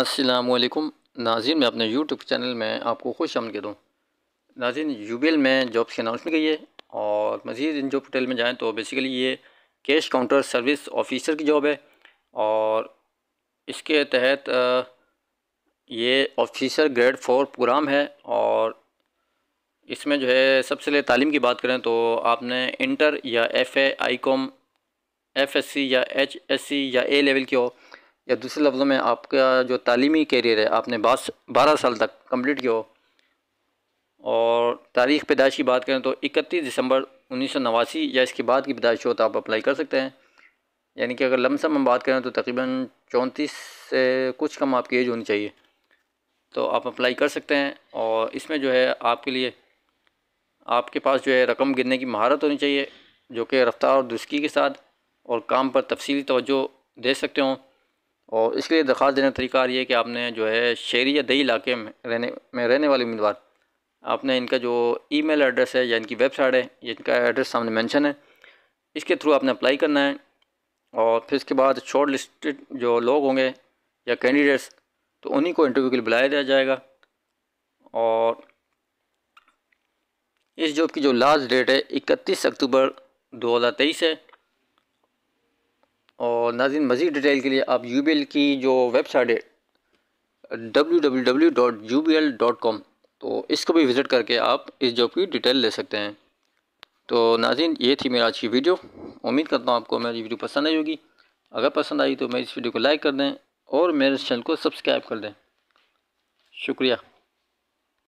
असलकुम नाजिन मैं अपने यूट्यूब चैनल में आपको खुश आमद दूँ नाजिन एल में जॉब्स की अनाउंसमेंट गई है और मज़ीद इन जॉब डिटेल में जाएँ तो बेसिकली ये कैश काउंटर सर्विस ऑफिसर की जॉब है और इसके तहत ये ऑफिसर ग्रेड फोर प्रोग्राम है और इसमें जो है सबसे पहले तालीम की बात करें तो आपने इंटर या F A I com F S C या एच एस सी या ए लेवल की हो या दूसरे लफ्ज़ों में आपका जो तालीमी कैरियर है आपने बास बारह साल तक कम्प्लीट किया हो और तारीख़ पैदाइश की बात करें तो इकतीस दिसंबर उन्नीस सौ नवासी या इसके बाद की पैदाइश हो तो आप अप्लाई कर सकते हैं यानी कि अगर लमसम हम बात करें तो तकरीबन चौंतीस से कुछ कम आपकी एज होनी चाहिए तो आप अप्लाई कर सकते हैं और इसमें जो है आपके लिए आपके पास जो है रकम गिरने की महारत होनी चाहिए जो कि रफ्तार और दुस्की के साथ और काम पर तफसीली तोज्जो दे सकते हों और इसके लिए दरख्वास्त देने का तरीका ये है कि आपने जो है शहरी या दही इलाके में रहने में रहने वाले उम्मीदवार आपने इनका जो ईमेल एड्रेस है या इनकी वेबसाइट है या इनका एड्रेस सामने मेंशन है इसके थ्रू आपने अप्लाई करना है और फिर इसके बाद शॉर्ट लिस्टेड जो लोग होंगे या कैंडिडेट्स तो उन्हीं को इंटरव्यू के लिए बुलाया दिया जाएगा और इस जॉब की जो लास्ट डेट है इकतीस अक्टूबर तेईस है और नाजिन मज़ीद डिटेल के लिए आप यू की जो वेबसाइट है डब्ल्यू तो इसको भी विज़िट करके आप इस जॉब की डिटेल ले सकते हैं तो नाजिन ये थी मेरा आज की वीडियो उम्मीद करता हूँ आपको मेरी वीडियो पसंद आई होगी अगर पसंद आई तो मेरी इस वीडियो को लाइक कर दें और मेरे चैनल को सब्सक्राइब कर दें शुक्रिया